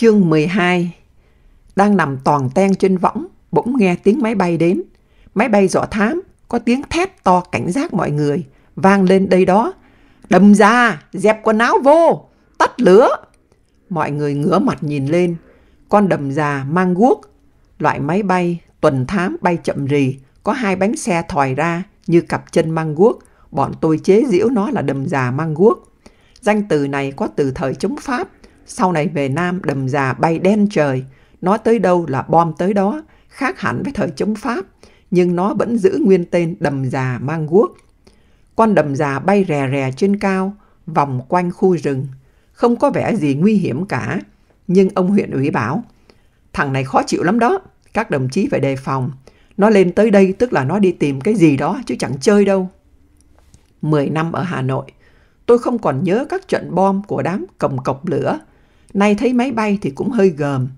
Chương 12 Đang nằm toàn ten trên võng, bỗng nghe tiếng máy bay đến. Máy bay dọ thám, có tiếng thét to cảnh giác mọi người, vang lên đây đó. Đâm ra, dẹp quần áo vô, tắt lửa. Mọi người ngửa mặt nhìn lên, con đầm già mang guốc. Loại máy bay, tuần thám bay chậm rì, có hai bánh xe thòi ra như cặp chân mang guốc. Bọn tôi chế giễu nó là đầm già mang guốc. Danh từ này có từ thời chống Pháp sau này về Nam đầm già bay đen trời, nó tới đâu là bom tới đó, khác hẳn với thời chống Pháp, nhưng nó vẫn giữ nguyên tên đầm già mang guốc. Con đầm già bay rè rè trên cao, vòng quanh khu rừng, không có vẻ gì nguy hiểm cả. Nhưng ông huyện ủy bảo, thằng này khó chịu lắm đó, các đồng chí phải đề phòng. Nó lên tới đây tức là nó đi tìm cái gì đó chứ chẳng chơi đâu. Mười năm ở Hà Nội, tôi không còn nhớ các trận bom của đám cầm cọc lửa Nay thấy máy bay thì cũng hơi gờm.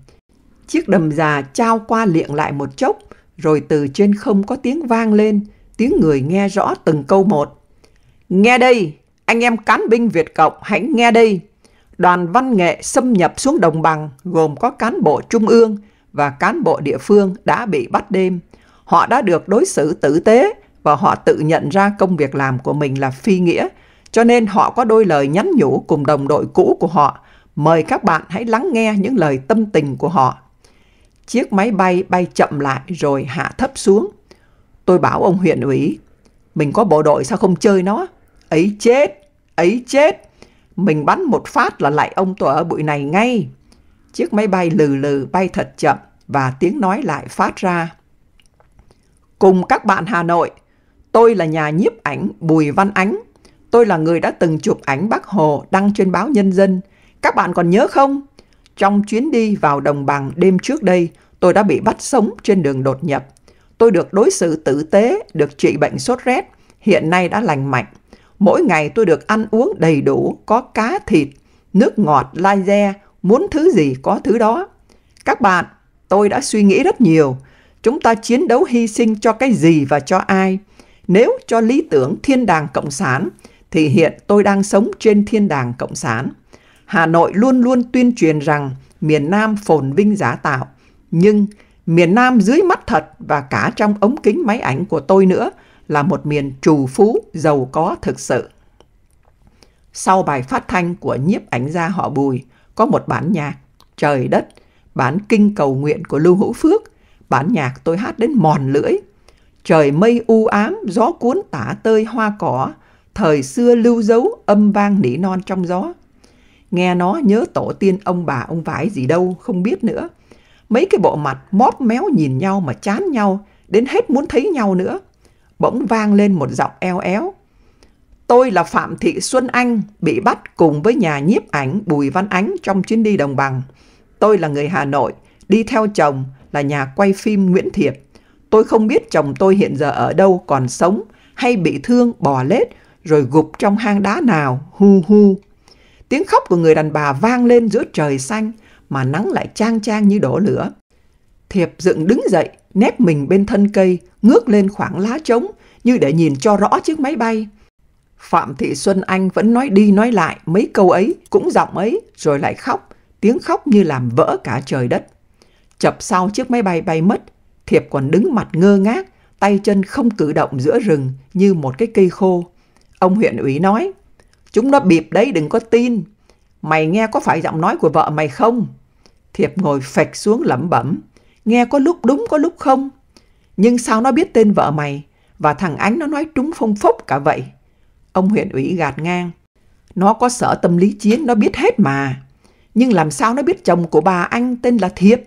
Chiếc đầm già trao qua liệng lại một chốc, rồi từ trên không có tiếng vang lên, tiếng người nghe rõ từng câu một. Nghe đây, anh em cán binh Việt Cộng hãy nghe đây. Đoàn văn nghệ xâm nhập xuống đồng bằng gồm có cán bộ trung ương và cán bộ địa phương đã bị bắt đêm. Họ đã được đối xử tử tế và họ tự nhận ra công việc làm của mình là phi nghĩa, cho nên họ có đôi lời nhắn nhủ cùng đồng đội cũ của họ Mời các bạn hãy lắng nghe những lời tâm tình của họ. Chiếc máy bay bay chậm lại rồi hạ thấp xuống. Tôi bảo ông huyện ủy, mình có bộ đội sao không chơi nó? Ấy chết, ấy chết. Mình bắn một phát là lại ông tôi ở bụi này ngay. Chiếc máy bay lừ lừ bay thật chậm và tiếng nói lại phát ra. Cùng các bạn Hà Nội, tôi là nhà nhiếp ảnh Bùi Văn Ánh. Tôi là người đã từng chụp ảnh Bác Hồ đăng trên báo Nhân dân các bạn còn nhớ không? Trong chuyến đi vào đồng bằng đêm trước đây, tôi đã bị bắt sống trên đường đột nhập. Tôi được đối xử tử tế, được trị bệnh sốt rét, hiện nay đã lành mạnh. Mỗi ngày tôi được ăn uống đầy đủ, có cá thịt, nước ngọt, laser, muốn thứ gì có thứ đó. Các bạn, tôi đã suy nghĩ rất nhiều. Chúng ta chiến đấu hy sinh cho cái gì và cho ai? Nếu cho lý tưởng thiên đàng cộng sản, thì hiện tôi đang sống trên thiên đàng cộng sản. Hà Nội luôn luôn tuyên truyền rằng miền Nam phồn vinh giá tạo, nhưng miền Nam dưới mắt thật và cả trong ống kính máy ảnh của tôi nữa là một miền trù phú, giàu có thực sự. Sau bài phát thanh của nhiếp ảnh gia họ Bùi, có một bản nhạc, trời đất, bản kinh cầu nguyện của Lưu Hữu Phước, bản nhạc tôi hát đến mòn lưỡi. Trời mây u ám, gió cuốn tả tơi hoa cỏ, thời xưa lưu dấu âm vang nỉ non trong gió nghe nó nhớ tổ tiên ông bà ông vãi gì đâu, không biết nữa. Mấy cái bộ mặt móp méo nhìn nhau mà chán nhau, đến hết muốn thấy nhau nữa. Bỗng vang lên một giọng eo éo. Tôi là Phạm Thị Xuân Anh, bị bắt cùng với nhà nhiếp ảnh Bùi Văn Ánh trong chuyến đi đồng bằng. Tôi là người Hà Nội, đi theo chồng là nhà quay phim Nguyễn Thiệp. Tôi không biết chồng tôi hiện giờ ở đâu còn sống hay bị thương bò lết rồi gục trong hang đá nào, hu hu. Tiếng khóc của người đàn bà vang lên giữa trời xanh mà nắng lại trang trang như đổ lửa. Thiệp dựng đứng dậy, nép mình bên thân cây, ngước lên khoảng lá trống như để nhìn cho rõ chiếc máy bay. Phạm Thị Xuân Anh vẫn nói đi nói lại mấy câu ấy, cũng giọng ấy, rồi lại khóc, tiếng khóc như làm vỡ cả trời đất. Chập sau chiếc máy bay bay mất, Thiệp còn đứng mặt ngơ ngác, tay chân không cử động giữa rừng như một cái cây khô. Ông huyện ủy nói, Chúng nó bịp đấy, đừng có tin. Mày nghe có phải giọng nói của vợ mày không? Thiệp ngồi phạch xuống lẩm bẩm. Nghe có lúc đúng có lúc không. Nhưng sao nó biết tên vợ mày? Và thằng Ánh nó nói trúng phong phốc cả vậy. Ông huyện ủy gạt ngang. Nó có sở tâm lý chiến, nó biết hết mà. Nhưng làm sao nó biết chồng của bà anh tên là Thiệp?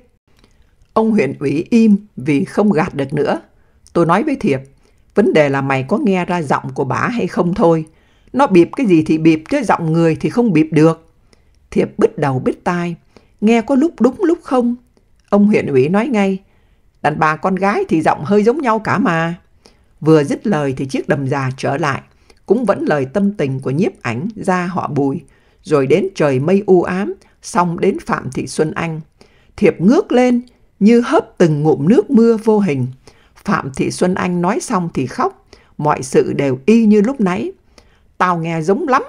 Ông huyện ủy im vì không gạt được nữa. Tôi nói với Thiệp, vấn đề là mày có nghe ra giọng của bà hay không thôi. Nó bịp cái gì thì bịp, chứ giọng người thì không bịp được. Thiệp bứt đầu bứt tai, nghe có lúc đúng lúc không. Ông huyện ủy nói ngay, đàn bà con gái thì giọng hơi giống nhau cả mà. Vừa dứt lời thì chiếc đầm già trở lại, cũng vẫn lời tâm tình của nhiếp ảnh ra họ bùi, rồi đến trời mây u ám, xong đến Phạm Thị Xuân Anh. Thiệp ngước lên, như hớp từng ngụm nước mưa vô hình. Phạm Thị Xuân Anh nói xong thì khóc, mọi sự đều y như lúc nãy. Tao nghe giống lắm.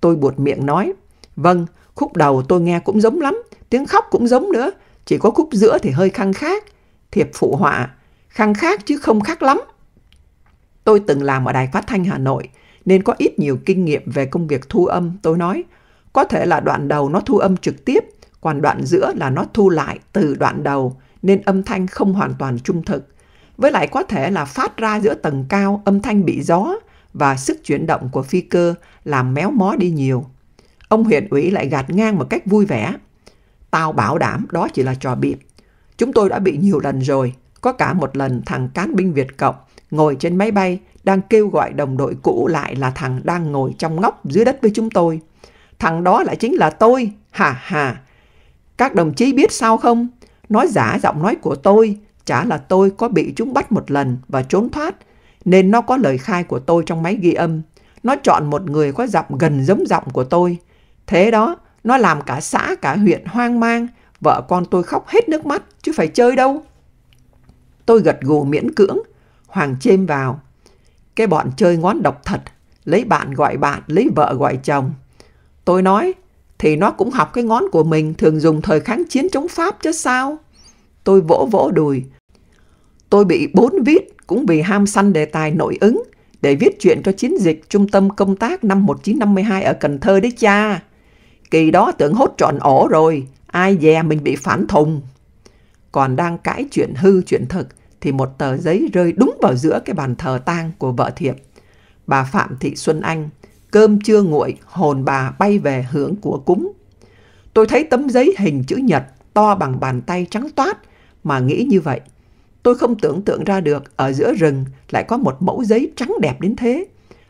Tôi buột miệng nói. Vâng, khúc đầu tôi nghe cũng giống lắm. Tiếng khóc cũng giống nữa. Chỉ có khúc giữa thì hơi khăng khác. Thiệp phụ họa. Khăng khác chứ không khác lắm. Tôi từng làm ở đài phát thanh Hà Nội nên có ít nhiều kinh nghiệm về công việc thu âm. Tôi nói, có thể là đoạn đầu nó thu âm trực tiếp, còn đoạn giữa là nó thu lại từ đoạn đầu nên âm thanh không hoàn toàn trung thực. Với lại có thể là phát ra giữa tầng cao âm thanh bị gió và sức chuyển động của phi cơ làm méo mó đi nhiều. Ông huyện ủy lại gạt ngang một cách vui vẻ. Tao bảo đảm đó chỉ là trò bịp. Chúng tôi đã bị nhiều lần rồi. Có cả một lần thằng cán binh Việt Cộng ngồi trên máy bay đang kêu gọi đồng đội cũ lại là thằng đang ngồi trong ngóc dưới đất với chúng tôi. Thằng đó lại chính là tôi. Hà hà. Các đồng chí biết sao không? Nói giả giọng nói của tôi, chả là tôi có bị chúng bắt một lần và trốn thoát, nên nó có lời khai của tôi trong máy ghi âm. Nó chọn một người có giọng gần giống giọng của tôi. Thế đó, nó làm cả xã cả huyện hoang mang, vợ con tôi khóc hết nước mắt, chứ phải chơi đâu. Tôi gật gù miễn cưỡng, Hoàng chêm vào. Cái bọn chơi ngón độc thật, lấy bạn gọi bạn, lấy vợ gọi chồng. Tôi nói, thì nó cũng học cái ngón của mình thường dùng thời kháng chiến chống Pháp chứ sao. Tôi vỗ vỗ đùi, Tôi bị bốn viết cũng vì ham săn đề tài nội ứng để viết chuyện cho chiến dịch trung tâm công tác năm 1952 ở Cần Thơ đấy cha. Kỳ đó tưởng hốt trọn ổ rồi, ai dè mình bị phản thùng. Còn đang cãi chuyện hư chuyện thực thì một tờ giấy rơi đúng vào giữa cái bàn thờ tang của vợ thiệp. Bà Phạm Thị Xuân Anh, cơm chưa nguội, hồn bà bay về hướng của cúng. Tôi thấy tấm giấy hình chữ nhật to bằng bàn tay trắng toát mà nghĩ như vậy Tôi không tưởng tượng ra được ở giữa rừng lại có một mẫu giấy trắng đẹp đến thế.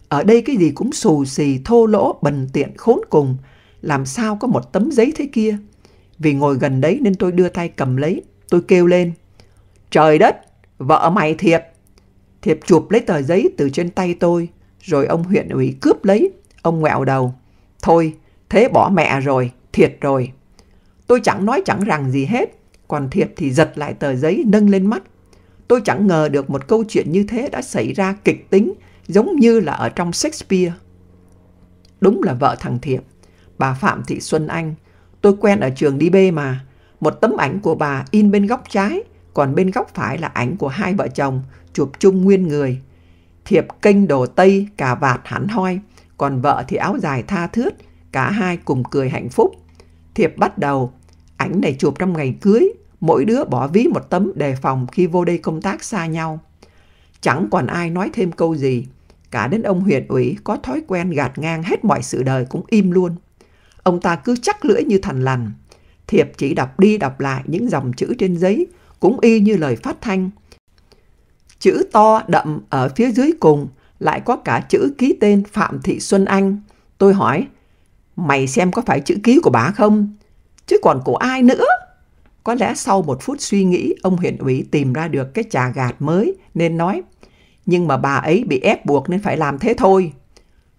Ở đây cái gì cũng xù xì, thô lỗ, bần tiện, khốn cùng. Làm sao có một tấm giấy thế kia? Vì ngồi gần đấy nên tôi đưa tay cầm lấy. Tôi kêu lên. Trời đất! Vợ mày thiệp! Thiệp chụp lấy tờ giấy từ trên tay tôi. Rồi ông huyện ủy cướp lấy. Ông ngoẹo đầu. Thôi, thế bỏ mẹ rồi, thiệt rồi. Tôi chẳng nói chẳng rằng gì hết. Còn thiệp thì giật lại tờ giấy nâng lên mắt Tôi chẳng ngờ được một câu chuyện như thế đã xảy ra kịch tính, giống như là ở trong Shakespeare. Đúng là vợ thằng Thiệp, bà Phạm Thị Xuân Anh. Tôi quen ở trường đi bê mà. Một tấm ảnh của bà in bên góc trái, còn bên góc phải là ảnh của hai vợ chồng, chụp chung nguyên người. Thiệp kênh đồ tây, cà vạt hẳn hoi, còn vợ thì áo dài tha thướt, cả hai cùng cười hạnh phúc. Thiệp bắt đầu, ảnh này chụp trong ngày cưới, mỗi đứa bỏ ví một tấm đề phòng khi vô đây công tác xa nhau. Chẳng còn ai nói thêm câu gì, cả đến ông huyện ủy có thói quen gạt ngang hết mọi sự đời cũng im luôn. Ông ta cứ chắc lưỡi như thằn lằn, thiệp chỉ đọc đi đọc lại những dòng chữ trên giấy, cũng y như lời phát thanh. Chữ to đậm ở phía dưới cùng lại có cả chữ ký tên Phạm Thị Xuân Anh. Tôi hỏi, mày xem có phải chữ ký của bà không? Chứ còn của ai nữa? Có lẽ sau một phút suy nghĩ, ông huyện ủy tìm ra được cái trà gạt mới nên nói, nhưng mà bà ấy bị ép buộc nên phải làm thế thôi.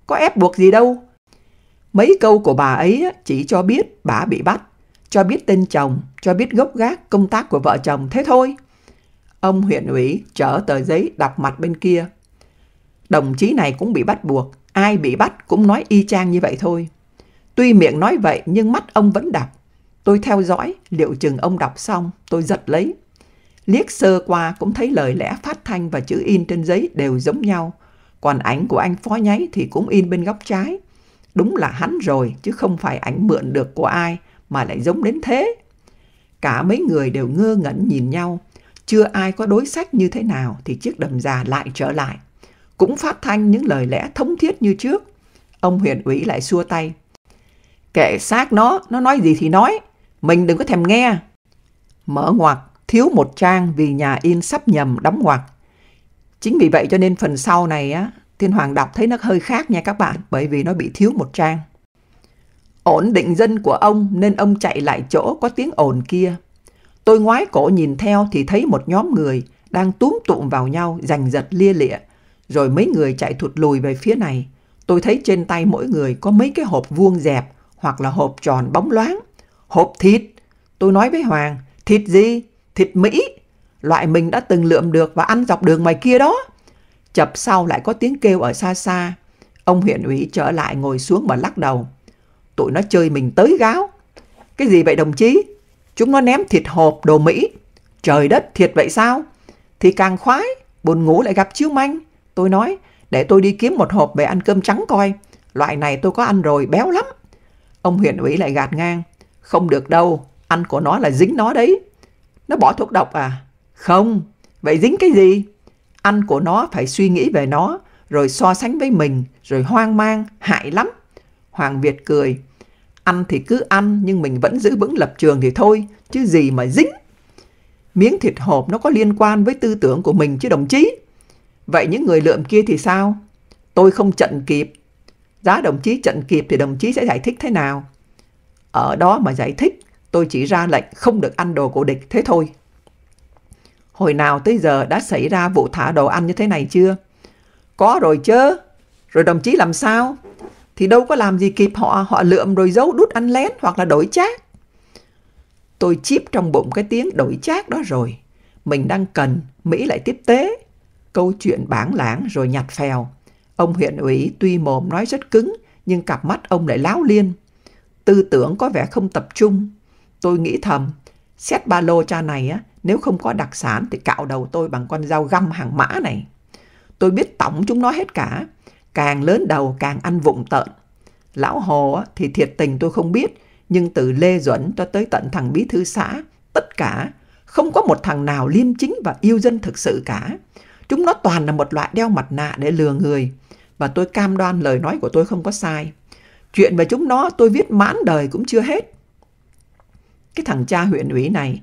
Có ép buộc gì đâu. Mấy câu của bà ấy chỉ cho biết bà bị bắt, cho biết tên chồng, cho biết gốc gác công tác của vợ chồng thế thôi. Ông huyện ủy chở tờ giấy đọc mặt bên kia. Đồng chí này cũng bị bắt buộc, ai bị bắt cũng nói y chang như vậy thôi. Tuy miệng nói vậy nhưng mắt ông vẫn đọc, Tôi theo dõi, liệu chừng ông đọc xong, tôi giật lấy. Liếc sơ qua cũng thấy lời lẽ phát thanh và chữ in trên giấy đều giống nhau. Còn ảnh của anh phó nháy thì cũng in bên góc trái. Đúng là hắn rồi, chứ không phải ảnh mượn được của ai mà lại giống đến thế. Cả mấy người đều ngơ ngẩn nhìn nhau. Chưa ai có đối sách như thế nào thì chiếc đầm già lại trở lại. Cũng phát thanh những lời lẽ thống thiết như trước. Ông huyện ủy lại xua tay. Kệ xác nó, nó nói gì thì nói, mình đừng có thèm nghe. Mở ngoặc, thiếu một trang vì nhà in sắp nhầm đóng ngoặc. Chính vì vậy cho nên phần sau này á, Thiên Hoàng đọc thấy nó hơi khác nha các bạn, bởi vì nó bị thiếu một trang. Ổn định dân của ông nên ông chạy lại chỗ có tiếng ồn kia. Tôi ngoái cổ nhìn theo thì thấy một nhóm người đang túm tụm vào nhau, giành giật lia lịa. Rồi mấy người chạy thụt lùi về phía này. Tôi thấy trên tay mỗi người có mấy cái hộp vuông dẹp hoặc là hộp tròn bóng loáng. Hộp thịt. Tôi nói với Hoàng, thịt gì? Thịt Mỹ. Loại mình đã từng lượm được và ăn dọc đường ngoài kia đó. Chập sau lại có tiếng kêu ở xa xa. Ông huyện ủy trở lại ngồi xuống và lắc đầu. Tụi nó chơi mình tới gáo. Cái gì vậy đồng chí? Chúng nó ném thịt hộp đồ Mỹ. Trời đất thiệt vậy sao? Thì càng khoái, buồn ngủ lại gặp chiếu manh. Tôi nói, để tôi đi kiếm một hộp về ăn cơm trắng coi. Loại này tôi có ăn rồi, béo lắm. Ông huyện ủy lại gạt ngang. Không được đâu, anh của nó là dính nó đấy. Nó bỏ thuốc độc à? Không, vậy dính cái gì? Anh của nó phải suy nghĩ về nó, rồi so sánh với mình, rồi hoang mang, hại lắm. Hoàng Việt cười, ăn thì cứ ăn nhưng mình vẫn giữ vững lập trường thì thôi, chứ gì mà dính. Miếng thịt hộp nó có liên quan với tư tưởng của mình chứ đồng chí. Vậy những người lượm kia thì sao? Tôi không trận kịp. Giá đồng chí trận kịp thì đồng chí sẽ giải thích thế nào? Ở đó mà giải thích, tôi chỉ ra lệnh không được ăn đồ của địch thế thôi. Hồi nào tới giờ đã xảy ra vụ thả đồ ăn như thế này chưa? Có rồi chứ. Rồi đồng chí làm sao? Thì đâu có làm gì kịp họ, họ lượm rồi giấu đút ăn lén hoặc là đổi chác. Tôi chip trong bụng cái tiếng đổi chác đó rồi. Mình đang cần, Mỹ lại tiếp tế. Câu chuyện bảng lãng rồi nhặt phèo. Ông huyện ủy tuy mồm nói rất cứng, nhưng cặp mắt ông lại láo liên tư tưởng có vẻ không tập trung. Tôi nghĩ thầm, xét ba lô cha này á, nếu không có đặc sản thì cạo đầu tôi bằng con dao găm hàng mã này. Tôi biết tổng chúng nó hết cả, càng lớn đầu càng ăn vụng tợn. Lão Hồ á, thì thiệt tình tôi không biết, nhưng từ Lê Duẩn cho tới tận thằng bí thư xã, tất cả, không có một thằng nào liêm chính và yêu dân thực sự cả. Chúng nó toàn là một loại đeo mặt nạ để lừa người, và tôi cam đoan lời nói của tôi không có sai. Chuyện về chúng nó tôi viết mãn đời cũng chưa hết. Cái thằng cha huyện ủy này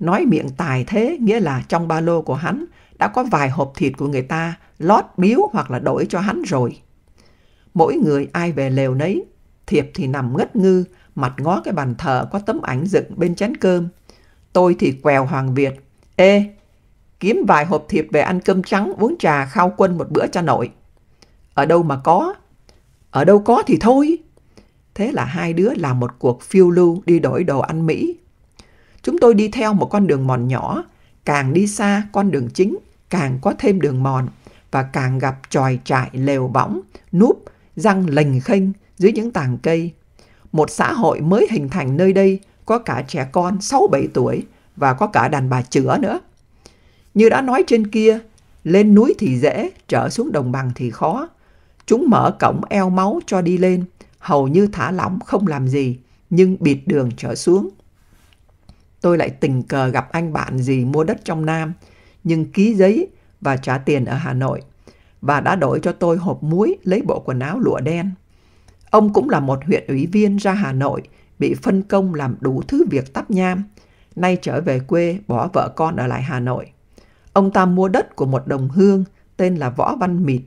nói miệng tài thế nghĩa là trong ba lô của hắn đã có vài hộp thịt của người ta lót biếu hoặc là đổi cho hắn rồi. Mỗi người ai về lều nấy, thiệp thì nằm ngất ngư, mặt ngó cái bàn thờ có tấm ảnh dựng bên chén cơm. Tôi thì quèo Hoàng Việt. Ê, kiếm vài hộp thiệp về ăn cơm trắng, uống trà, khao quân một bữa cho nội. Ở đâu mà có? Ở đâu có thì thôi. Thế là hai đứa làm một cuộc phiêu lưu đi đổi đồ ăn Mỹ. Chúng tôi đi theo một con đường mòn nhỏ, càng đi xa con đường chính, càng có thêm đường mòn và càng gặp tròi trại lều bóng, núp, răng lềnh khênh dưới những tàng cây. Một xã hội mới hình thành nơi đây có cả trẻ con 6-7 tuổi và có cả đàn bà chữa nữa. Như đã nói trên kia, lên núi thì dễ, trở xuống đồng bằng thì khó. Chúng mở cổng eo máu cho đi lên hầu như thả lỏng không làm gì, nhưng bịt đường trở xuống. Tôi lại tình cờ gặp anh bạn gì mua đất trong Nam, nhưng ký giấy và trả tiền ở Hà Nội, và đã đổi cho tôi hộp muối lấy bộ quần áo lụa đen. Ông cũng là một huyện ủy viên ra Hà Nội, bị phân công làm đủ thứ việc tắp nham, nay trở về quê bỏ vợ con ở lại Hà Nội. Ông ta mua đất của một đồng hương tên là Võ Văn Mịt.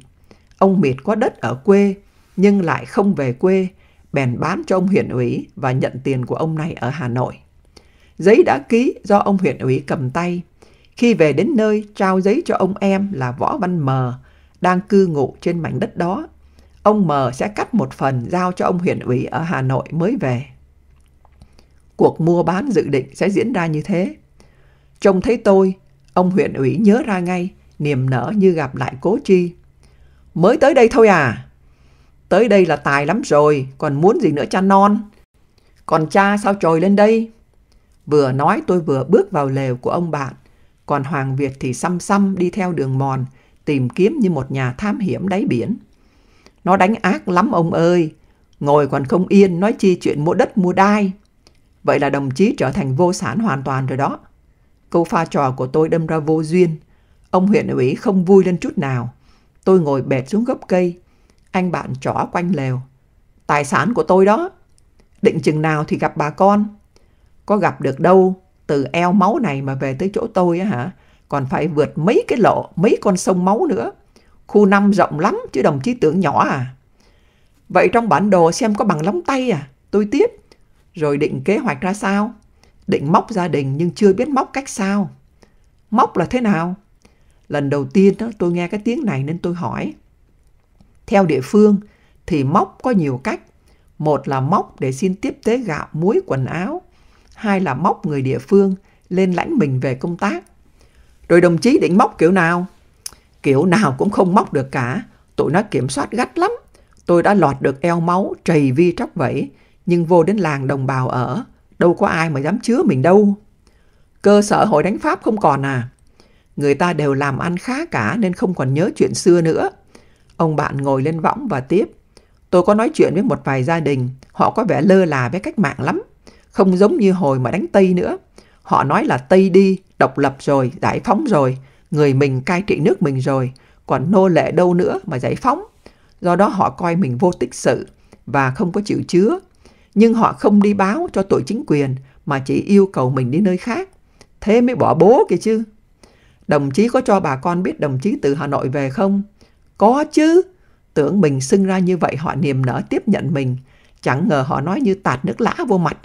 Ông Mịt có đất ở quê nhưng lại không về quê, bèn bán cho ông huyện ủy và nhận tiền của ông này ở Hà Nội. Giấy đã ký do ông huyện ủy cầm tay. Khi về đến nơi, trao giấy cho ông em là Võ Văn Mờ, đang cư ngụ trên mảnh đất đó. Ông Mờ sẽ cắt một phần giao cho ông huyện ủy ở Hà Nội mới về. Cuộc mua bán dự định sẽ diễn ra như thế. Trông thấy tôi, ông huyện ủy nhớ ra ngay, niềm nở như gặp lại cố chi. Mới tới đây thôi à? Tới đây là tài lắm rồi, còn muốn gì nữa cha non? Còn cha sao trồi lên đây? Vừa nói tôi vừa bước vào lều của ông bạn, còn Hoàng Việt thì xăm xăm đi theo đường mòn, tìm kiếm như một nhà thám hiểm đáy biển. Nó đánh ác lắm ông ơi, ngồi còn không yên nói chi chuyện mua đất mua đai. Vậy là đồng chí trở thành vô sản hoàn toàn rồi đó. Câu pha trò của tôi đâm ra vô duyên. Ông huyện ủy không vui lên chút nào. Tôi ngồi bệt xuống gốc cây, anh bạn trỏ quanh lều. Tài sản của tôi đó. Định chừng nào thì gặp bà con. Có gặp được đâu từ eo máu này mà về tới chỗ tôi á hả? Còn phải vượt mấy cái lộ, mấy con sông máu nữa. Khu năm rộng lắm chứ đồng chí tưởng nhỏ à. Vậy trong bản đồ xem có bằng lóng tay à? Tôi tiếp. Rồi định kế hoạch ra sao? Định móc gia đình nhưng chưa biết móc cách sao. Móc là thế nào? Lần đầu tiên đó, tôi nghe cái tiếng này nên tôi hỏi. Theo địa phương thì móc có nhiều cách. Một là móc để xin tiếp tế gạo, muối, quần áo. Hai là móc người địa phương lên lãnh mình về công tác. Rồi đồng chí định móc kiểu nào? Kiểu nào cũng không móc được cả. Tụi nó kiểm soát gắt lắm. Tôi đã lọt được eo máu, trầy vi tróc vẫy. Nhưng vô đến làng đồng bào ở, đâu có ai mà dám chứa mình đâu. Cơ sở hội đánh Pháp không còn à? Người ta đều làm ăn khá cả nên không còn nhớ chuyện xưa nữa. Ông bạn ngồi lên võng và tiếp. Tôi có nói chuyện với một vài gia đình, họ có vẻ lơ là với cách mạng lắm. Không giống như hồi mà đánh Tây nữa. Họ nói là Tây đi, độc lập rồi, giải phóng rồi, người mình cai trị nước mình rồi, còn nô lệ đâu nữa mà giải phóng. Do đó họ coi mình vô tích sự và không có chịu chứa. Nhưng họ không đi báo cho tội chính quyền mà chỉ yêu cầu mình đi nơi khác. Thế mới bỏ bố kìa chứ. Đồng chí có cho bà con biết đồng chí từ Hà Nội về không? Có chứ. Tưởng mình xưng ra như vậy họ niềm nở tiếp nhận mình. Chẳng ngờ họ nói như tạt nước lã vô mặt.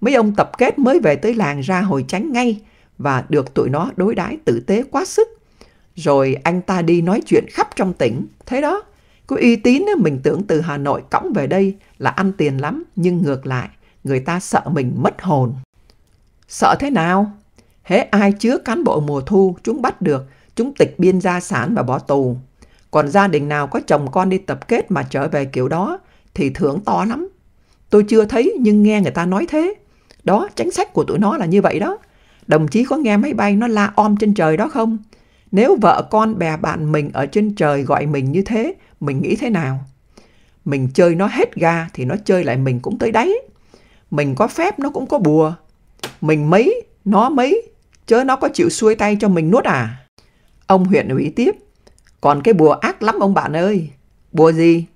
Mấy ông tập kết mới về tới làng ra hồi tránh ngay và được tụi nó đối đãi tử tế quá sức. Rồi anh ta đi nói chuyện khắp trong tỉnh. Thế đó, có uy tín mình tưởng từ Hà Nội cõng về đây là ăn tiền lắm. Nhưng ngược lại, người ta sợ mình mất hồn. Sợ thế nào? Hễ ai chứa cán bộ mùa thu, chúng bắt được, chúng tịch biên gia sản và bỏ tù. Còn gia đình nào có chồng con đi tập kết mà trở về kiểu đó thì thưởng to lắm. Tôi chưa thấy nhưng nghe người ta nói thế. Đó, chính sách của tụi nó là như vậy đó. Đồng chí có nghe máy bay nó la om trên trời đó không? Nếu vợ con bè bạn mình ở trên trời gọi mình như thế, mình nghĩ thế nào? Mình chơi nó hết ga thì nó chơi lại mình cũng tới đáy. Mình có phép nó cũng có bùa. Mình mấy, nó mấy, chớ nó có chịu xuôi tay cho mình nuốt à? Ông huyện ủy tiếp, còn cái bùa ác lắm ông bạn ơi. Bùa gì?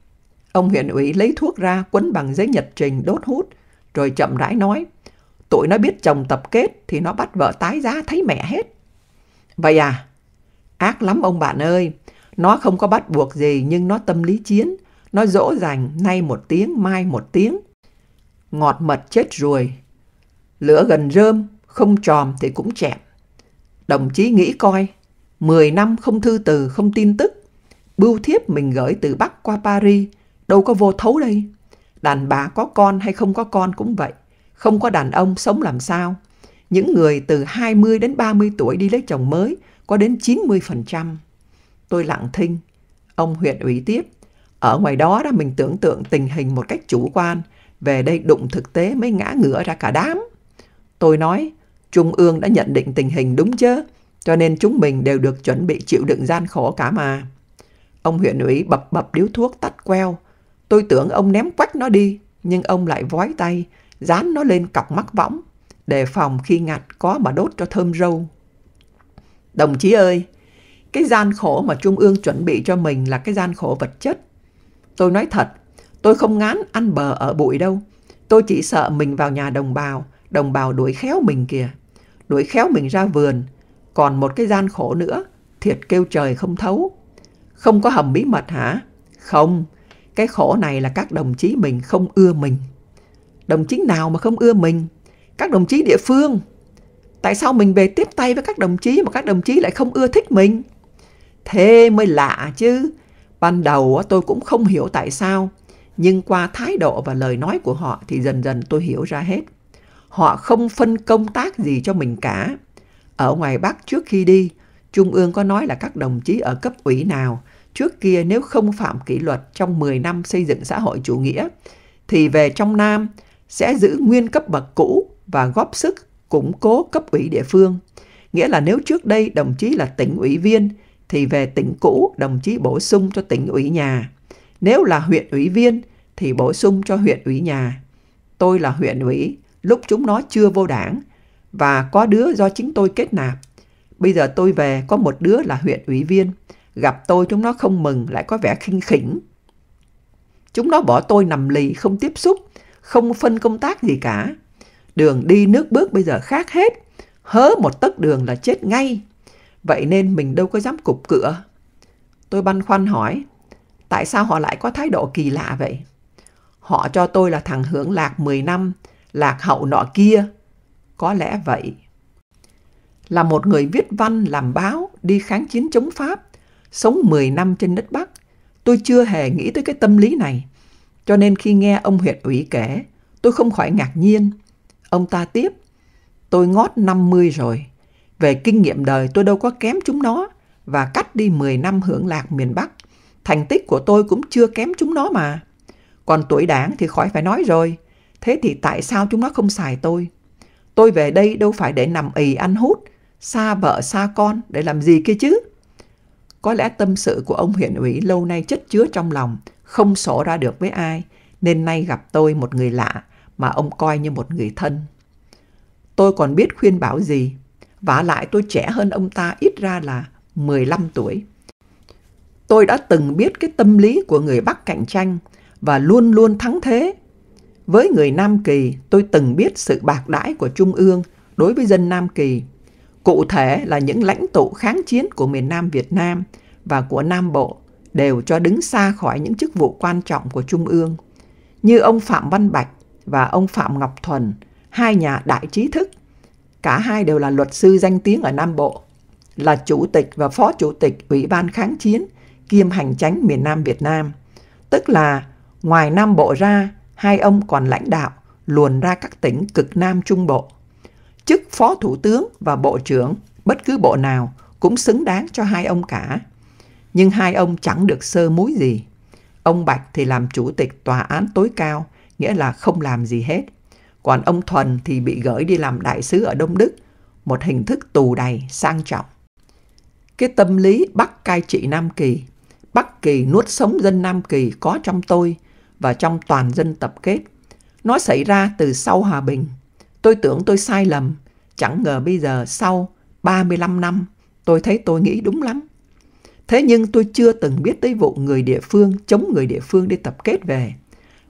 Ông huyện ủy lấy thuốc ra quấn bằng giấy nhật trình đốt hút, rồi chậm rãi nói. Tụi nó biết chồng tập kết thì nó bắt vợ tái giá thấy mẹ hết. Vậy à? Ác lắm ông bạn ơi. Nó không có bắt buộc gì nhưng nó tâm lý chiến. Nó dỗ dành nay một tiếng, mai một tiếng. Ngọt mật chết ruồi. Lửa gần rơm, không tròm thì cũng chẹp. Đồng chí nghĩ coi, 10 năm không thư từ, không tin tức. Bưu thiếp mình gửi từ Bắc qua Paris, đâu có vô thấu đây. Đàn bà có con hay không có con cũng vậy. Không có đàn ông sống làm sao. Những người từ 20 đến 30 tuổi đi lấy chồng mới có đến 90%. Tôi lặng thinh. Ông huyện ủy tiếp. Ở ngoài đó đó mình tưởng tượng tình hình một cách chủ quan. Về đây đụng thực tế mới ngã ngửa ra cả đám. Tôi nói, Trung ương đã nhận định tình hình đúng chứ cho nên chúng mình đều được chuẩn bị chịu đựng gian khổ cả mà. Ông huyện ủy bập bập điếu thuốc tắt queo. Tôi tưởng ông ném quách nó đi, nhưng ông lại vói tay, dán nó lên cọc mắt võng, đề phòng khi ngặt có mà đốt cho thơm râu. Đồng chí ơi, cái gian khổ mà Trung ương chuẩn bị cho mình là cái gian khổ vật chất. Tôi nói thật, tôi không ngán ăn bờ ở bụi đâu. Tôi chỉ sợ mình vào nhà đồng bào, đồng bào đuổi khéo mình kìa. Đuổi khéo mình ra vườn, còn một cái gian khổ nữa, thiệt kêu trời không thấu. Không có hầm bí mật hả? Không, cái khổ này là các đồng chí mình không ưa mình. Đồng chí nào mà không ưa mình? Các đồng chí địa phương. Tại sao mình về tiếp tay với các đồng chí mà các đồng chí lại không ưa thích mình? Thế mới lạ chứ. Ban đầu tôi cũng không hiểu tại sao, nhưng qua thái độ và lời nói của họ thì dần dần tôi hiểu ra hết. Họ không phân công tác gì cho mình cả. Ở ngoài Bắc trước khi đi, Trung ương có nói là các đồng chí ở cấp ủy nào trước kia nếu không phạm kỷ luật trong 10 năm xây dựng xã hội chủ nghĩa, thì về trong Nam sẽ giữ nguyên cấp bậc cũ và góp sức củng cố cấp ủy địa phương. Nghĩa là nếu trước đây đồng chí là tỉnh ủy viên, thì về tỉnh cũ đồng chí bổ sung cho tỉnh ủy nhà. Nếu là huyện ủy viên, thì bổ sung cho huyện ủy nhà. Tôi là huyện ủy, lúc chúng nó chưa vô đảng, và có đứa do chính tôi kết nạp. Bây giờ tôi về có một đứa là huyện ủy viên, gặp tôi chúng nó không mừng lại có vẻ khinh khỉnh. Chúng nó bỏ tôi nằm lì không tiếp xúc, không phân công tác gì cả. Đường đi nước bước bây giờ khác hết, hớ một tấc đường là chết ngay. Vậy nên mình đâu có dám cục cửa. Tôi băn khoăn hỏi, tại sao họ lại có thái độ kỳ lạ vậy? Họ cho tôi là thằng hưởng lạc 10 năm, lạc hậu nọ kia, có lẽ vậy. Là một người viết văn, làm báo, đi kháng chiến chống Pháp, sống 10 năm trên đất Bắc, tôi chưa hề nghĩ tới cái tâm lý này. Cho nên khi nghe ông huyện ủy kể, tôi không khỏi ngạc nhiên. Ông ta tiếp, tôi ngót 50 rồi. Về kinh nghiệm đời tôi đâu có kém chúng nó và cắt đi 10 năm hưởng lạc miền Bắc. Thành tích của tôi cũng chưa kém chúng nó mà. Còn tuổi đảng thì khỏi phải nói rồi. Thế thì tại sao chúng nó không xài tôi? Tôi về đây đâu phải để nằm ì ăn hút, xa vợ xa con để làm gì kia chứ. Có lẽ tâm sự của ông huyện ủy lâu nay chất chứa trong lòng, không sổ ra được với ai, nên nay gặp tôi một người lạ mà ông coi như một người thân. Tôi còn biết khuyên bảo gì, vả lại tôi trẻ hơn ông ta ít ra là 15 tuổi. Tôi đã từng biết cái tâm lý của người Bắc cạnh tranh và luôn luôn thắng thế với người Nam Kỳ, tôi từng biết sự bạc đãi của Trung ương đối với dân Nam Kỳ, cụ thể là những lãnh tụ kháng chiến của miền Nam Việt Nam và của Nam Bộ đều cho đứng xa khỏi những chức vụ quan trọng của Trung ương. Như ông Phạm Văn Bạch và ông Phạm Ngọc Thuần, hai nhà đại trí thức, cả hai đều là luật sư danh tiếng ở Nam Bộ, là chủ tịch và phó chủ tịch Ủy ban kháng chiến kiêm hành chánh miền Nam Việt Nam. Tức là ngoài Nam Bộ ra hai ông còn lãnh đạo luồn ra các tỉnh cực Nam Trung Bộ. Chức Phó Thủ tướng và Bộ trưởng, bất cứ bộ nào, cũng xứng đáng cho hai ông cả. Nhưng hai ông chẳng được sơ múi gì. Ông Bạch thì làm chủ tịch tòa án tối cao, nghĩa là không làm gì hết. Còn ông Thuần thì bị gửi đi làm đại sứ ở Đông Đức, một hình thức tù đầy, sang trọng. Cái tâm lý bắt cai trị Nam Kỳ, bắt Kỳ nuốt sống dân Nam Kỳ có trong tôi – và trong toàn dân tập kết. Nó xảy ra từ sau Hòa Bình. Tôi tưởng tôi sai lầm, chẳng ngờ bây giờ sau 35 năm, tôi thấy tôi nghĩ đúng lắm. Thế nhưng tôi chưa từng biết tới vụ người địa phương chống người địa phương đi tập kết về.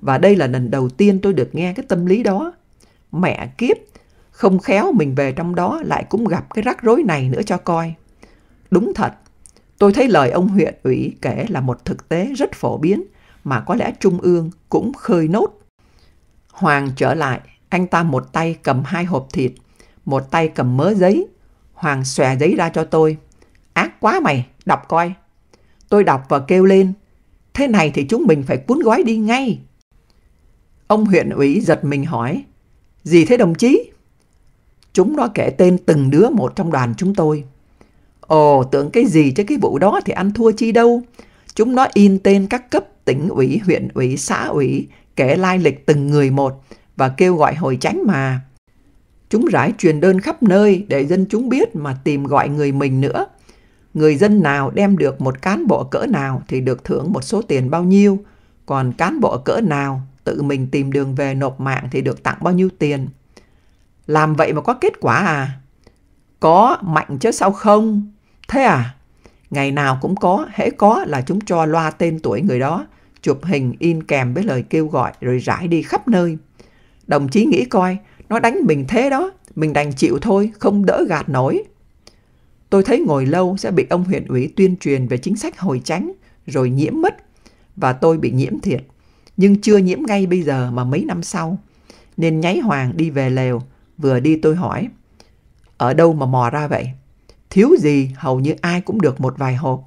Và đây là lần đầu tiên tôi được nghe cái tâm lý đó. Mẹ kiếp, không khéo mình về trong đó lại cũng gặp cái rắc rối này nữa cho coi. Đúng thật, tôi thấy lời ông huyện ủy kể là một thực tế rất phổ biến – mà có lẽ Trung ương cũng khơi nốt. Hoàng trở lại, anh ta một tay cầm hai hộp thịt, một tay cầm mớ giấy. Hoàng xòe giấy ra cho tôi. Ác quá mày, đọc coi. Tôi đọc và kêu lên. Thế này thì chúng mình phải cuốn gói đi ngay. Ông huyện ủy giật mình hỏi. Gì thế đồng chí? Chúng nó kể tên từng đứa một trong đoàn chúng tôi. Ồ, tưởng cái gì chứ cái vụ đó thì ăn thua chi đâu. Chúng nó in tên các cấp tỉnh ủy, huyện ủy, xã ủy, kể lai lịch từng người một và kêu gọi hồi tránh mà. Chúng rải truyền đơn khắp nơi để dân chúng biết mà tìm gọi người mình nữa. Người dân nào đem được một cán bộ cỡ nào thì được thưởng một số tiền bao nhiêu, còn cán bộ cỡ nào tự mình tìm đường về nộp mạng thì được tặng bao nhiêu tiền. Làm vậy mà có kết quả à? Có, mạnh chứ sao không? Thế à? Ngày nào cũng có, hễ có là chúng cho loa tên tuổi người đó, chụp hình in kèm với lời kêu gọi rồi rải đi khắp nơi. Đồng chí nghĩ coi, nó đánh mình thế đó, mình đành chịu thôi, không đỡ gạt nổi. Tôi thấy ngồi lâu sẽ bị ông huyện ủy tuyên truyền về chính sách hồi tránh, rồi nhiễm mất, và tôi bị nhiễm thiệt. Nhưng chưa nhiễm ngay bây giờ mà mấy năm sau. Nên nháy hoàng đi về lều, vừa đi tôi hỏi, ở đâu mà mò ra vậy? thiếu gì hầu như ai cũng được một vài hộp.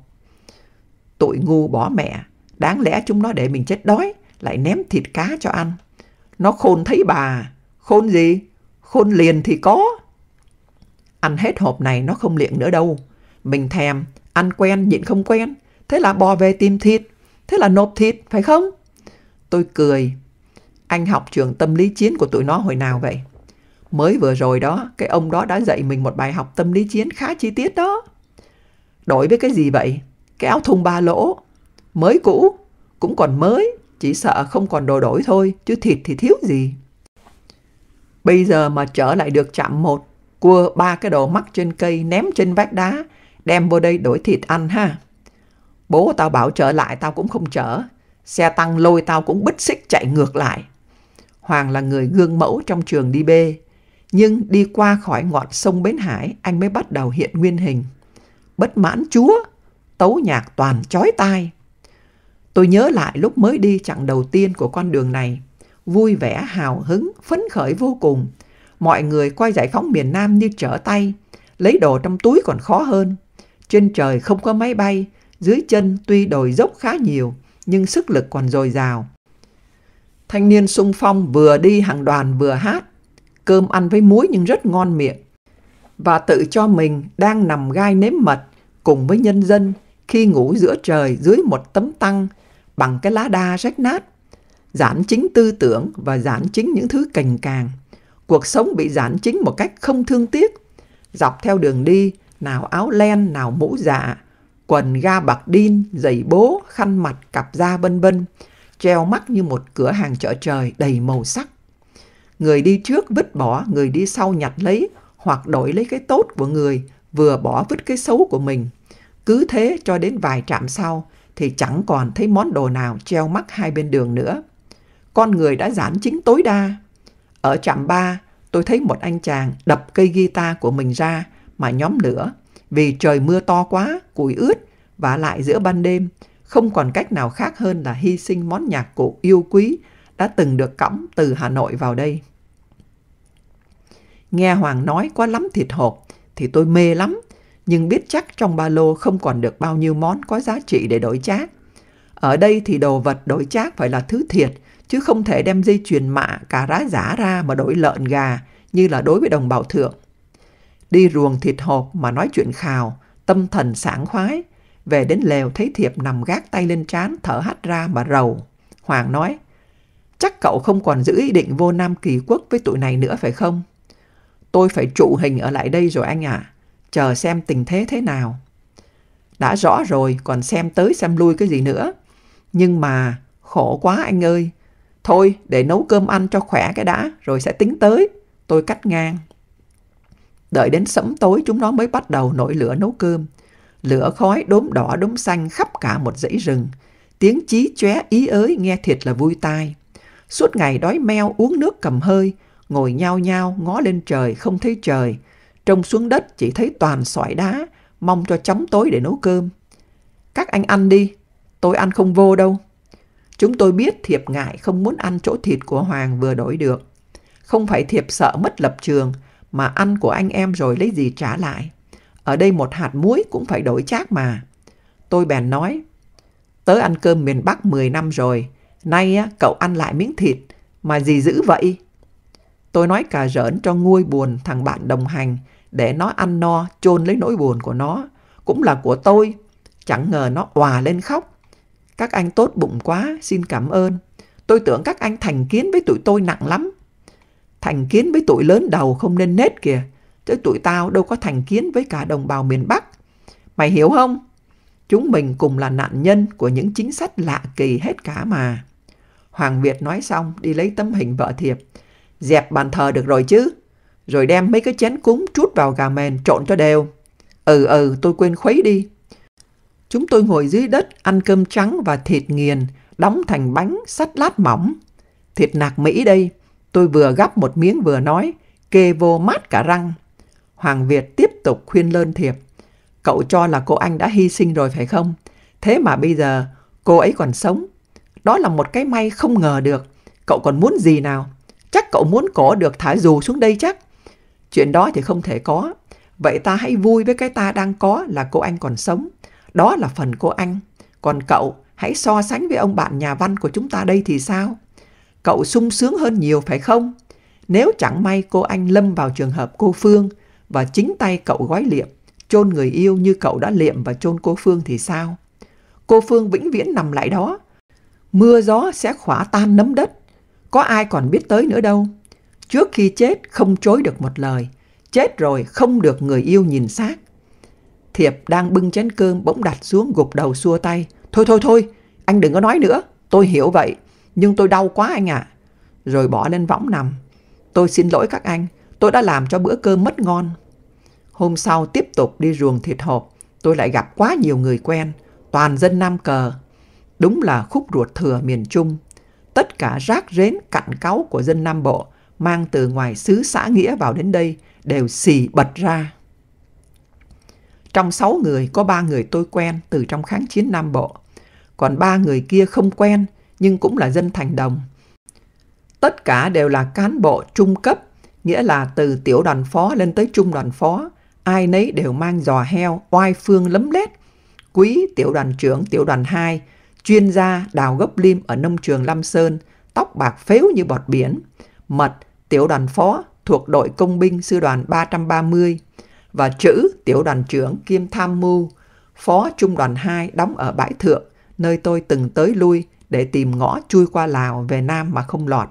Tội ngu bỏ mẹ, đáng lẽ chúng nó để mình chết đói, lại ném thịt cá cho ăn. Nó khôn thấy bà, khôn gì? Khôn liền thì có. Ăn hết hộp này nó không liệng nữa đâu. Mình thèm, ăn quen nhịn không quen, thế là bò về tìm thịt, thế là nộp thịt, phải không? Tôi cười. Anh học trường tâm lý chiến của tụi nó hồi nào vậy? mới vừa rồi đó, cái ông đó đã dạy mình một bài học tâm lý chiến khá chi tiết đó. Đổi với cái gì vậy? Cái áo thùng ba lỗ, mới cũ, cũng còn mới, chỉ sợ không còn đồ đổi thôi, chứ thịt thì thiếu gì. Bây giờ mà trở lại được chạm một, cua ba cái đồ mắc trên cây ném trên vách đá, đem vô đây đổi thịt ăn ha. Bố tao bảo trở lại tao cũng không trở, xe tăng lôi tao cũng bứt xích chạy ngược lại. Hoàng là người gương mẫu trong trường đi bê, nhưng đi qua khỏi ngọn sông Bến Hải, anh mới bắt đầu hiện nguyên hình. Bất mãn chúa, tấu nhạc toàn chói tai. Tôi nhớ lại lúc mới đi chặng đầu tiên của con đường này. Vui vẻ, hào hứng, phấn khởi vô cùng. Mọi người quay giải phóng miền Nam như trở tay. Lấy đồ trong túi còn khó hơn. Trên trời không có máy bay, dưới chân tuy đồi dốc khá nhiều, nhưng sức lực còn dồi dào. Thanh niên sung phong vừa đi hàng đoàn vừa hát, cơm ăn với muối nhưng rất ngon miệng. Và tự cho mình đang nằm gai nếm mật cùng với nhân dân khi ngủ giữa trời dưới một tấm tăng bằng cái lá đa rách nát. Giản chính tư tưởng và giản chính những thứ cành càng. Cuộc sống bị giản chính một cách không thương tiếc. Dọc theo đường đi, nào áo len, nào mũ dạ, quần ga bạc đin, giày bố, khăn mặt, cặp da vân vân, treo mắt như một cửa hàng chợ trời đầy màu sắc người đi trước vứt bỏ, người đi sau nhặt lấy hoặc đổi lấy cái tốt của người, vừa bỏ vứt cái xấu của mình. Cứ thế cho đến vài trạm sau thì chẳng còn thấy món đồ nào treo mắc hai bên đường nữa. Con người đã giãn chính tối đa. Ở trạm 3, tôi thấy một anh chàng đập cây guitar của mình ra mà nhóm lửa vì trời mưa to quá, củi ướt và lại giữa ban đêm không còn cách nào khác hơn là hy sinh món nhạc cụ yêu quý đã từng được cõng từ Hà Nội vào đây. Nghe Hoàng nói có lắm thịt hộp, thì tôi mê lắm, nhưng biết chắc trong ba lô không còn được bao nhiêu món có giá trị để đổi chác. Ở đây thì đồ vật đổi chác phải là thứ thiệt, chứ không thể đem dây chuyền mạ cả rá giả ra mà đổi lợn gà như là đối với đồng bào thượng. Đi ruồng thịt hộp mà nói chuyện khào, tâm thần sảng khoái, về đến lều thấy Thiệp nằm gác tay lên trán thở hắt ra mà rầu. Hoàng nói, chắc cậu không còn giữ ý định vô Nam Kỳ Quốc với tụi này nữa phải không? tôi phải trụ hình ở lại đây rồi anh ạ. À. Chờ xem tình thế thế nào. Đã rõ rồi, còn xem tới xem lui cái gì nữa. Nhưng mà, khổ quá anh ơi. Thôi, để nấu cơm ăn cho khỏe cái đã, rồi sẽ tính tới. Tôi cắt ngang. Đợi đến sẫm tối chúng nó mới bắt đầu nổi lửa nấu cơm. Lửa khói đốm đỏ đốm xanh khắp cả một dãy rừng. Tiếng chí chóe ý ới nghe thiệt là vui tai. Suốt ngày đói meo uống nước cầm hơi, ngồi nhao nhao ngó lên trời không thấy trời, trông xuống đất chỉ thấy toàn sỏi đá, mong cho chấm tối để nấu cơm. Các anh ăn đi, tôi ăn không vô đâu. Chúng tôi biết Thiệp ngại không muốn ăn chỗ thịt của Hoàng vừa đổi được. Không phải Thiệp sợ mất lập trường, mà ăn của anh em rồi lấy gì trả lại. Ở đây một hạt muối cũng phải đổi chác mà. Tôi bèn nói, tớ ăn cơm miền Bắc 10 năm rồi, nay cậu ăn lại miếng thịt, mà gì dữ vậy? Tôi nói cà rỡn cho nguôi buồn thằng bạn đồng hành, để nó ăn no, chôn lấy nỗi buồn của nó. Cũng là của tôi. Chẳng ngờ nó òa lên khóc. Các anh tốt bụng quá, xin cảm ơn. Tôi tưởng các anh thành kiến với tụi tôi nặng lắm. Thành kiến với tụi lớn đầu không nên nết kìa. Chứ tụi tao đâu có thành kiến với cả đồng bào miền Bắc. Mày hiểu không? Chúng mình cùng là nạn nhân của những chính sách lạ kỳ hết cả mà. Hoàng Việt nói xong đi lấy tấm hình vợ thiệp dẹp bàn thờ được rồi chứ. Rồi đem mấy cái chén cúng trút vào gà mền trộn cho đều. Ừ ừ, tôi quên khuấy đi. Chúng tôi ngồi dưới đất ăn cơm trắng và thịt nghiền, đóng thành bánh sắt lát mỏng. Thịt nạc Mỹ đây, tôi vừa gắp một miếng vừa nói, kê vô mát cả răng. Hoàng Việt tiếp tục khuyên lơn thiệp. Cậu cho là cô anh đã hy sinh rồi phải không? Thế mà bây giờ cô ấy còn sống. Đó là một cái may không ngờ được. Cậu còn muốn gì nào? Chắc cậu muốn có được thả dù xuống đây chắc. Chuyện đó thì không thể có. Vậy ta hãy vui với cái ta đang có là cô anh còn sống. Đó là phần cô anh. Còn cậu, hãy so sánh với ông bạn nhà văn của chúng ta đây thì sao? Cậu sung sướng hơn nhiều phải không? Nếu chẳng may cô anh lâm vào trường hợp cô Phương và chính tay cậu gói liệm, chôn người yêu như cậu đã liệm và chôn cô Phương thì sao? Cô Phương vĩnh viễn nằm lại đó. Mưa gió sẽ khỏa tan nấm đất có ai còn biết tới nữa đâu. Trước khi chết không chối được một lời, chết rồi không được người yêu nhìn xác. Thiệp đang bưng chén cơm bỗng đặt xuống gục đầu xua tay. Thôi thôi thôi, anh đừng có nói nữa, tôi hiểu vậy, nhưng tôi đau quá anh ạ. Rồi bỏ lên võng nằm. Tôi xin lỗi các anh, tôi đã làm cho bữa cơm mất ngon. Hôm sau tiếp tục đi ruồng thịt hộp, tôi lại gặp quá nhiều người quen, toàn dân Nam Cờ. Đúng là khúc ruột thừa miền Trung, tất cả rác rến cặn cáu của dân Nam Bộ mang từ ngoài xứ xã Nghĩa vào đến đây đều xì bật ra. Trong sáu người có ba người tôi quen từ trong kháng chiến Nam Bộ, còn ba người kia không quen nhưng cũng là dân thành đồng. Tất cả đều là cán bộ trung cấp, nghĩa là từ tiểu đoàn phó lên tới trung đoàn phó, ai nấy đều mang giò heo, oai phương lấm lét. Quý tiểu đoàn trưởng tiểu đoàn 2 chuyên gia đào gốc lim ở nông trường Lâm Sơn, tóc bạc phếu như bọt biển, mật tiểu đoàn phó thuộc đội công binh sư đoàn 330 và chữ tiểu đoàn trưởng kiêm tham mưu, phó trung đoàn 2 đóng ở bãi thượng, nơi tôi từng tới lui để tìm ngõ chui qua Lào về Nam mà không lọt.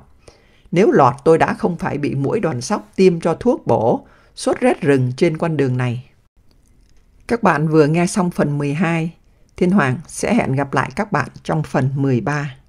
Nếu lọt tôi đã không phải bị mũi đoàn sóc tiêm cho thuốc bổ, sốt rét rừng trên con đường này. Các bạn vừa nghe xong phần 12 Thiên Hoàng sẽ hẹn gặp lại các bạn trong phần 13.